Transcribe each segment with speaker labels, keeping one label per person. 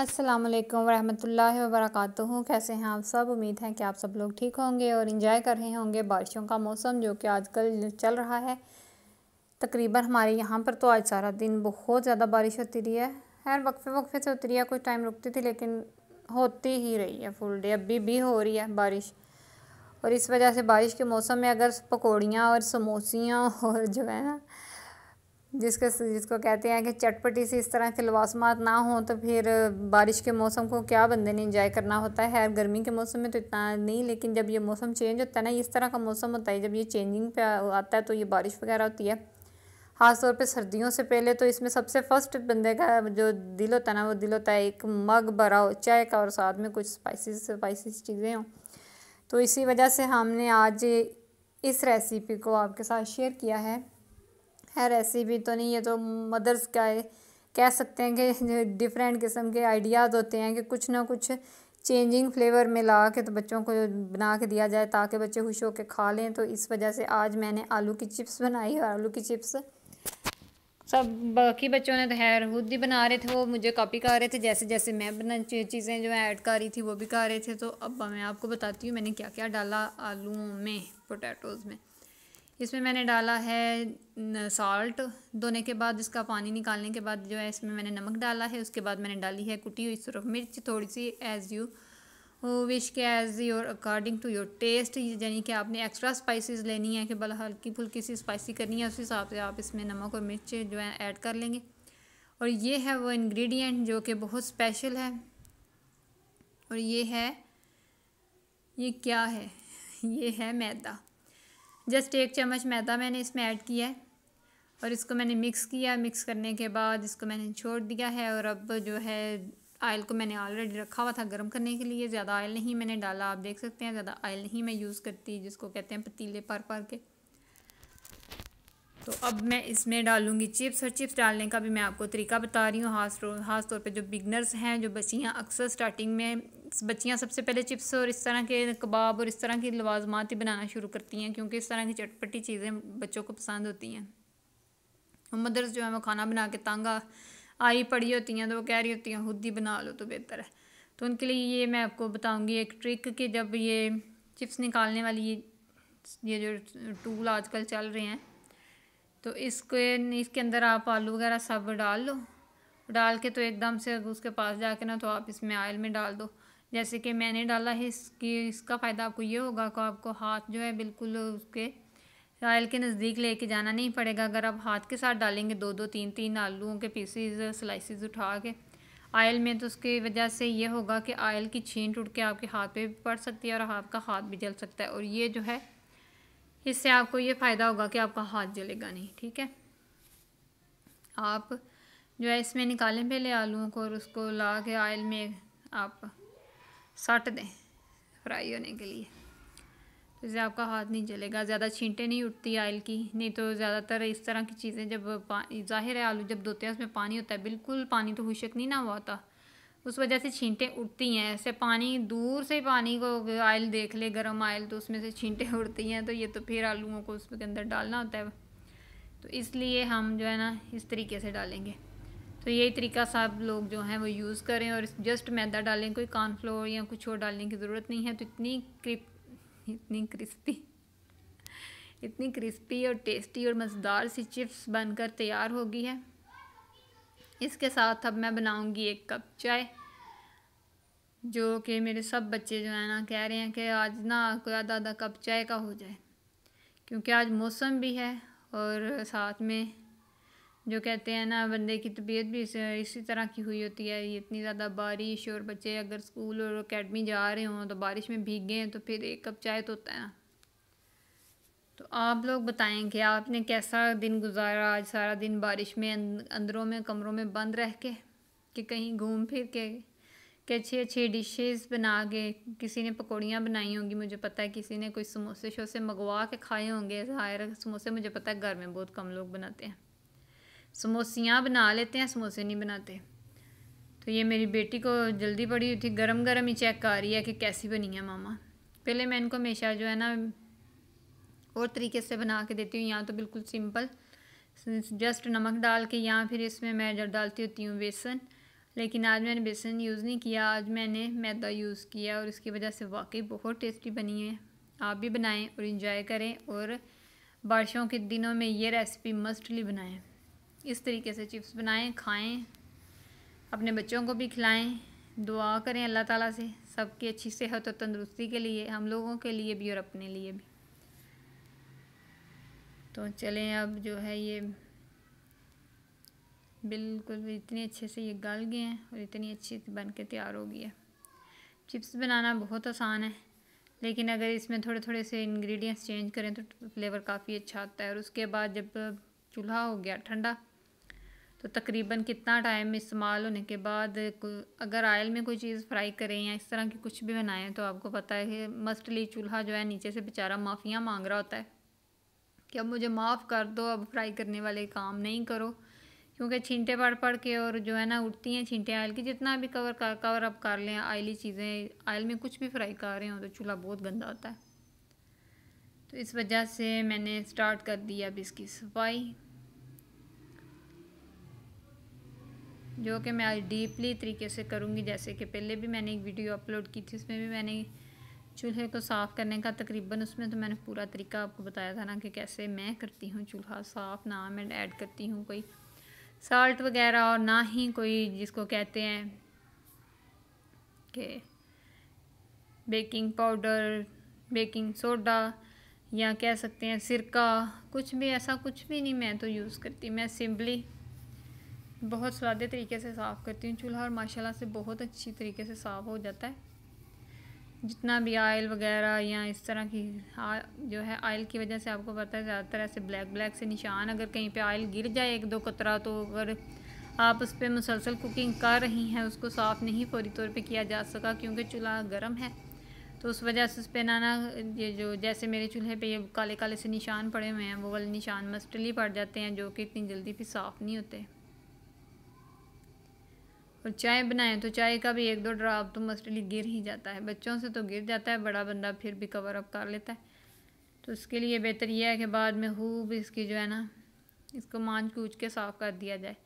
Speaker 1: अस्सलाम वालेकुम रहमतुल्लाहि वबरकू कैसे हैं आप सब उम्मीद है कि आप सब लोग ठीक होंगे और इंजॉय कर रहे होंगे बारिशों का मौसम जो कि आजकल चल रहा है तकरीबन हमारे यहाँ पर तो आज सारा दिन बहुत ज़्यादा बारिश होती रही है खैर वक्फे वक्फे से होती रही है कुछ टाइम रुकती थी लेकिन होती ही रही है फुल डे अभी भी हो रही है बारिश और इस वजह से बारिश के मौसम में अगर पकौड़ियाँ और समोसियाँ और जो है ना जिसके जिसको कहते हैं कि चटपटी से इस तरह के लवासमात ना हो तो फिर बारिश के मौसम को क्या बंदे ने इंजॉय करना होता है गर्मी के मौसम में तो इतना नहीं लेकिन जब ये मौसम चेंज होता है ना इस तरह का मौसम होता है जब ये चेंजिंग पे आता है तो ये बारिश वगैरह होती है ख़ास तौर सर्दियों से पहले तो इसमें सबसे फ़र्स्ट बंदे का जो दिल होता है ना वो दिल होता है एक मग भरा हो चाय का और साथ में कुछ स्पाइसी स्पाइसी चीज़ें हों तो इसी वजह से हमने आज इस रेसिपी को आपके साथ शेयर किया है है रेसिपी तो नहीं है तो मदर्स का है कह सकते हैं कि डिफरेंट किस्म के आइडियाज़ होते हैं कि कुछ ना कुछ चेंजिंग फ्लेवर में ला के तो बच्चों को बना के दिया जाए ताकि बच्चे खुश होकर खा लें तो इस वजह से आज मैंने आलू की चिप्स बनाई और आलू की चिप्स सब बाकी बच्चों ने तो खैर खुद ही बना रहे थे वो मुझे कॉपी कर रहे थे जैसे जैसे मैं बना चीज़ें जो ऐड कर रही थी वो भी कर रहे थे तो अब मैं आपको बताती हूँ मैंने क्या क्या डाला आलूओं में पोटैटोज़ में इसमें मैंने डाला है सॉल्ट धोने के बाद इसका पानी निकालने के बाद जो है इसमें मैंने नमक डाला है उसके बाद मैंने डाली है कुटी हुई सुरख मिर्च थोड़ी सी एज़ यू विश के as your according to your taste यानी कि आपने एक्स्ट्रा स्पाइसेस लेनी है कि बल हल्की फुल्की सी स्पाइसी करनी है उस हिसाब से आप इसमें नमक और मिर्च जो है ऐड कर लेंगे और ये है वो इंग्रेडिएंट जो कि बहुत स्पेशल है और ये है ये क्या है ये है मैदा जस्ट एक चम्मच मैदा मैंने इसमें ऐड किया है और इसको मैंने मिक्स किया मिक्स करने के बाद इसको मैंने छोड़ दिया है और अब जो है आयल को मैंने ऑलरेडी रखा हुआ था गर्म करने के लिए ज़्यादा आयल नहीं मैंने डाला आप देख सकते हैं ज़्यादा आयल नहीं मैं यूज़ करती जिसको कहते हैं पतीले पर पर के तो अब मैं इसमें डालूंगी चिप्स और चिप्स डालने का भी मैं आपको तरीका बता रही हूँ खास खास तौर पे जो बिगनर्स हैं जो बच्चियाँ अक्सर स्टार्टिंग में बच्चियाँ सबसे पहले चिप्स और इस तरह के कबाब और इस तरह की लवाजमात ही बनाना शुरू करती हैं क्योंकि इस तरह की चटपटी चीज़ें बच्चों को पसंद होती हैं मदर्स जो है वो खाना बना के तांगा आई पड़ी होती हैं तो वो कह रही होती हैं खुद ही बना लो तो बेहतर है तो उनके लिए ये मैं आपको बताऊँगी एक ट्रिक कि जब ये चिप्स निकालने वाली ये ये जो टूल आजकल चल रहे हैं तो इसको इसके अंदर आप आलू वगैरह सब डाल लो डाल के तो एकदम से उसके पास जाके ना तो आप इसमें आयल में डाल दो जैसे कि मैंने डाला है इसकी इसका फ़ायदा आपको ये होगा कि आपको हाथ जो है बिल्कुल उसके आयल के नज़दीक लेके जाना नहीं पड़ेगा अगर आप हाथ के साथ डालेंगे दो दो तीन तीन आलूओं के पीसीज स्लाइसिस उठा के आयल में तो उसकी वजह से ये होगा कि आयल की छीन टूट के आपके हाथ पे भी पड़ सकती है और आपका हाथ भी जल सकता है और ये जो है इससे आपको ये फ़ायदा होगा कि आपका हाथ जलेगा नहीं ठीक है आप जो है इसमें निकालें पहले आलूओं को और उसको ला के आयल में आप सट दें फ्राई होने के लिए तो इससे आपका हाथ नहीं जलेगा ज़्यादा छींटे नहीं उठती आयल की नहीं तो ज़्यादातर इस तरह की चीज़ें जब जाहिर है आलू जब धोते हैं उसमें पानी होता है बिल्कुल पानी तो हुशक नहीं ना हुआ होता उस वजह से छींटे उठती हैं ऐसे पानी दूर से पानी को आयल देख ले गर्म आयल तो उसमें से छींटे उड़ती हैं तो ये तो फिर आलूओं को उसके अंदर डालना होता है तो इसलिए हम जो है ना इस तरीके से डालेंगे तो यही तरीका सब लोग जो हैं वो यूज़ करें और जस्ट मैदा डालें कोई कॉर्नफ्लोर या कुछ और डालने की ज़रूरत नहीं है तो इतनी क्रिप इतनी क्रिस्पी इतनी क्रिस्पी और टेस्टी और मज़ेदार सी चिप्स बनकर तैयार होगी है इसके साथ अब मैं बनाऊंगी एक कप चाय जो कि मेरे सब बच्चे जो है ना कह रहे हैं कि आज ना कोई आधा आधा कप चाय का हो जाए क्योंकि आज मौसम भी है और साथ में जो कहते हैं ना बंदे की तबीयत भी इस, इसी तरह की हुई होती है ये इतनी ज़्यादा बारिश और बच्चे अगर स्कूल और अकेडमी जा रहे हों तो बारिश में भीग गए तो फिर एक कप चाय तो होता है ना तो आप लोग बताएं कि आपने कैसा दिन गुजारा आज सारा दिन बारिश में अं, अंदरों में कमरों में बंद रह के कि कहीं घूम फिर के कि अच्छी अच्छी डिशेज़ बना के किसी ने पकौड़ियाँ बनाई होंगी मुझे पता है किसी ने कोई समोसे शोसे मंगवा के खाए होंगे ज़ाहिर समोसे मुझे पता है घर में बहुत कम लोग बनाते हैं समोसियाँ बना लेते हैं समोसे नहीं बनाते तो ये मेरी बेटी को जल्दी पड़ी हुई थी गरम गरम ही चेक कर रही है कि कैसी बनी है मामा पहले मैं इनको हमेशा जो है ना और तरीके से बना के देती हूँ यहाँ तो बिल्कुल सिंपल जस्ट नमक डाल के या फिर इसमें मैं जब डालती होती हूँ बेसन लेकिन आज मैंने बेसन यूज़ नहीं किया आज मैंने मैदा यूज़ किया और इसकी वजह से वाकई बहुत टेस्टी बनी है आप भी बनाएं और इन्जॉय करें और बारिशों के दिनों में ये रेसिपी मस्टली बनाएं इस तरीके से चिप्स बनाएं खाएं अपने बच्चों को भी खिलाएं दुआ करें अल्लाह ताला से सबकी अच्छी सेहत और तंदुरुस्ती के लिए हम लोगों के लिए भी और अपने लिए भी तो चलें अब जो है ये बिल्कुल इतने अच्छे से ये गल गए हैं और इतनी अच्छी बन के तैयार हो गई है चिप्स बनाना बहुत आसान है लेकिन अगर इसमें थोड़े थोड़े से इंग्रेडिएंट्स चेंज करें तो फ्लेवर काफ़ी अच्छा आता है और उसके बाद जब चूल्हा हो गया ठंडा तो तकरीबन कितना टाइम इस्तेमाल होने के बाद अगर आयल में कोई चीज़ फ्राई करें या इस तरह की कुछ भी बनाएं तो आपको पता है कि मस्टली चूल्हा जो है नीचे से बेचारा माफ़ियाँ मांग रहा होता है कि अब मुझे माफ़ कर दो अब फ्राई करने वाले काम नहीं करो क्योंकि छींटे पड़ पड़ के और जो है ना उठती हैं छींटे आयल की जितना भी कवर कर कवर अप कर लें आयली चीज़ें आयल में कुछ भी फ्राई कर रहे हो तो चूल्हा बहुत गंदा होता है तो इस वजह से मैंने स्टार्ट कर दिया अब इसकी सफाई जो कि मैं आज डीपली तरीके से करूँगी जैसे कि पहले भी मैंने एक वीडियो अपलोड की थी उसमें भी मैंने चूल्हे को साफ़ करने का तकरीबन उसमें तो मैंने पूरा तरीका आपको बताया था ना कि कैसे मैं करती हूँ चूल्हा साफ़ ना मैं ऐड करती हूँ कोई साल्ट वगैरह और ना ही कोई जिसको कहते हैं कि बेकिंग पाउडर बेकिंग सोडा या कह सकते हैं सिरका कुछ भी ऐसा कुछ भी नहीं मैं तो यूज़ करती मैं सिंपली बहुत सलादे तरीके से साफ़ करती हूँ चूल्हा और माशाल्लाह से बहुत अच्छी तरीके से साफ़ हो जाता है जितना भी आयल वगैरह या इस तरह की आ, जो है आयल की वजह से आपको पता है ज़्यादातर ऐसे ब्लैक ब्लैक से निशान अगर कहीं पर आयल गिर जाए एक दो कतरा तो अगर आप उस पर मुसलसल कुकिंग कर रही हैं उसको साफ़ नहीं फौरी तौर पर किया जा सका क्योंकि चूल्हा गर्म है तो उस वजह से उस पर ना ना ये जो जैसे मेरे चूल्हे पे ये काले काले से निशान पड़े हुए हैं वो वाले निशान मस्टली पड़ जाते हैं जो कि इतनी जल्दी भी साफ़ नहीं होते और चाय बनाएं तो चाय का भी एक दो ड्राप तो मस्टली गिर ही जाता है बच्चों से तो गिर जाता है बड़ा बंदा फिर भी कवर अप कर लेता है तो उसके लिए बेहतर यह है कि बाद में खूब इसकी जो है ना इसको मांझ कूच के साफ़ कर दिया जाए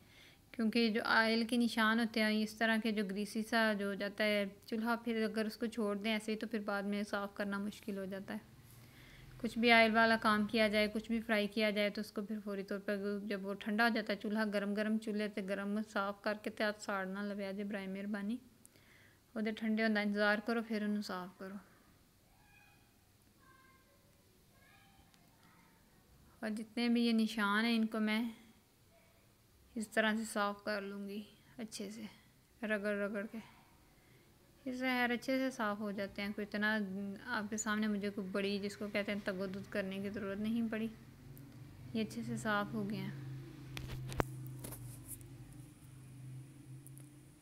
Speaker 1: क्योंकि जो आयल के निशान होते हैं इस तरह के जो ग्रीसी सा जो हो जाता है चूल्हा फिर अगर उसको छोड़ दें ऐसे ही तो फिर बाद में साफ़ करना मुश्किल हो जाता है कुछ भी आयल वाला काम किया जाए कुछ भी फ्राई किया जाए तो उसको फिर फौरी तौर पर जब वो ठंडा हो जाता है चूल्हा गर्म गर्म चूल्हे से गर्म साफ करके ते आप साड़ना लव्या जे बराए मेहरबानी ਉਹਦੇ ठंडे ਹੁੰਦਾ इंतज़ार करो फिर उन्होंने साफ करो और जितने भी ये निशान हैं इनको मैं इस तरह से साफ़ कर लूँगी अच्छे से रगड़ रगड़ के इस हेयर अच्छे से साफ़ हो जाते हैं कोई इतना आपके सामने मुझे कोई बड़ी जिसको कहते हैं तगोदुद करने की ज़रूरत नहीं पड़ी ये अच्छे से साफ़ हो गए हैं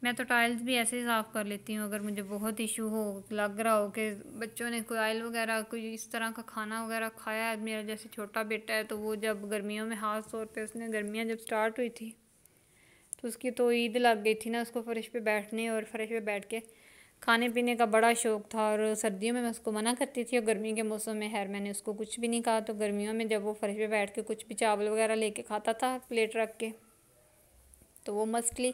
Speaker 1: मैं तो टाइल्स भी ऐसे ही साफ़ कर लेती हूँ अगर मुझे बहुत इशू हो लग रहा हो कि बच्चों ने कोई ऑयल वगैरह कोई इस तरह का खाना वगैरह खाया है मेरा जैसे छोटा बेटा है तो वो जब गर्मियों में खास तौर पर उसने गर्मियाँ जब स्टार्ट हुई थी तो उसकी तो ईद लग गई थी ना उसको फर्श पे बैठने और फर्श पे बैठ के खाने पीने का बड़ा शौक़ था और सर्दियों में मैं उसको मना करती थी और गर्मी के मौसम में खैर मैंने उसको कुछ भी नहीं कहा तो गर्मियों में जब वो फर्श पे बैठ के कुछ भी चावल वगैरह लेके खाता था प्लेट रख के तो वो मस्टली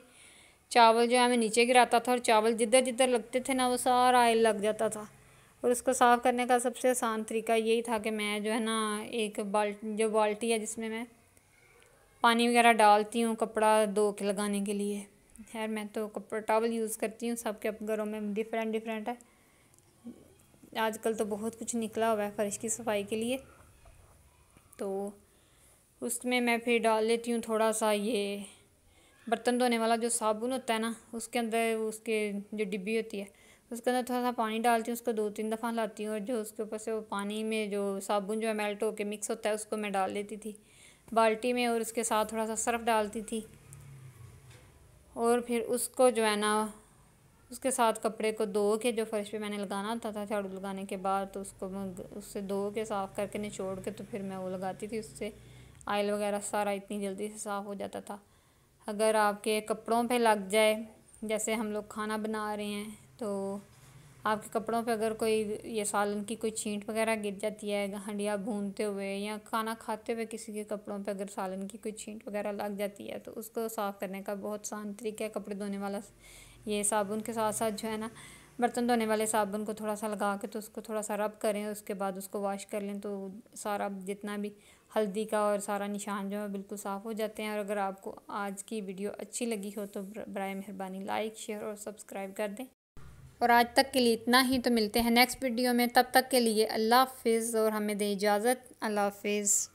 Speaker 1: चावल जो है मैं नीचे गिराता था और चावल जिधर जिधर लगते थे ना वो सारा आयल लग जाता था और उसको साफ़ करने का सबसे आसान तरीका यही था कि मैं जो है ना एक बाल्टी जो बाल्टी है जिसमें मैं पानी वगैरह डालती हूँ कपड़ा धो के लगाने के लिए खैर मैं तो कपड़ा टॉवल यूज़ करती हूँ सबके घरों में डिफरेंट डिफरेंट है आजकल तो बहुत कुछ निकला हुआ है फ़र्श की सफाई के लिए तो उसमें मैं फिर डाल लेती हूँ थोड़ा सा ये बर्तन धोने वाला जो साबुन होता है ना उसके अंदर उसके जो डिब्बी होती है उसके अंदर थोड़ा सा पानी डालती हूँ उसको दो तीन दफ़ा लाती हूँ और जो उसके ऊपर से वो पानी में जो साबुन जो है मेल्ट होकर मिक्स होता है उसको मैं डाल लेती थी बाल्टी में और उसके साथ थोड़ा सा सर्फ डालती थी और फिर उसको जो है ना उसके साथ कपड़े को धो के जो फर्श पे मैंने लगाना था था झाड़ू लगाने के बाद तो उसको उससे धो के साफ़ करके निचोड़ के तो फिर मैं वो लगाती थी उससे आयल वगैरह सारा इतनी जल्दी से साफ़ हो जाता था अगर आपके कपड़ों पे लग जाए जैसे हम लोग खाना बना रहे हैं तो आपके कपड़ों पे अगर कोई ये सालन की कोई छींट वगैरह गिर जाती है हंडिया भूनते हुए या खाना खाते हुए किसी के कपड़ों पे अगर सालन की कोई छींट वगैरह लग जाती है तो उसको साफ़ करने का बहुत आसान तरीका है कपड़े धोने वाला ये साबुन के साथ साथ जो है ना बर्तन धोने वाले साबुन को थोड़ा सा लगा के तो उसको थोड़ा सा रब करें उसके बाद उसको वॉश कर लें तो सारा जितना भी हल्दी का और सारा निशान जो है बिल्कुल साफ़ हो जाते हैं और अगर आपको आज की वीडियो अच्छी लगी हो तो बर मेहरबानी लाइक शेयर और सब्सक्राइब कर दें और आज तक के लिए इतना ही तो मिलते हैं नेक्स्ट वीडियो में तब तक के लिए अल्लाह हाफिज़ और हमें दें इजाज़त अल्लाह हाफिज़